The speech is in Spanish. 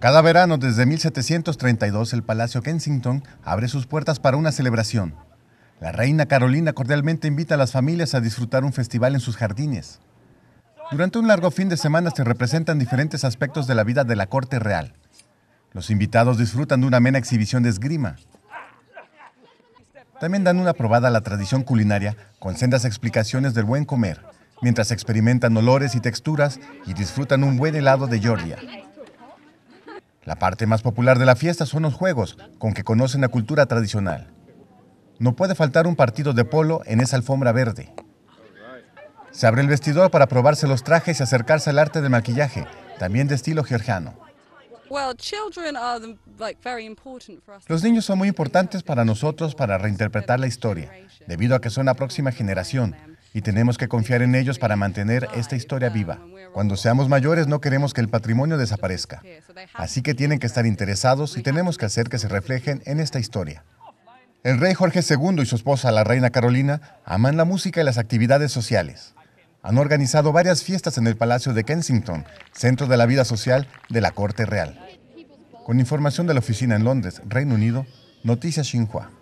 Cada verano desde 1732 el Palacio Kensington abre sus puertas para una celebración. La reina Carolina cordialmente invita a las familias a disfrutar un festival en sus jardines. Durante un largo fin de semana se representan diferentes aspectos de la vida de la corte real. Los invitados disfrutan de una amena exhibición de esgrima. También dan una probada a la tradición culinaria con sendas explicaciones del buen comer, mientras experimentan olores y texturas y disfrutan un buen helado de Georgia. La parte más popular de la fiesta son los juegos, con que conocen la cultura tradicional. No puede faltar un partido de polo en esa alfombra verde. Se abre el vestidor para probarse los trajes y acercarse al arte de maquillaje, también de estilo georgiano. Los niños son muy importantes para nosotros para reinterpretar la historia, debido a que son la próxima generación y tenemos que confiar en ellos para mantener esta historia viva. Cuando seamos mayores no queremos que el patrimonio desaparezca, así que tienen que estar interesados y tenemos que hacer que se reflejen en esta historia. El rey Jorge II y su esposa, la reina Carolina, aman la música y las actividades sociales. Han organizado varias fiestas en el Palacio de Kensington, centro de la vida social de la Corte Real. Con información de la oficina en Londres, Reino Unido, Noticias Xinhua.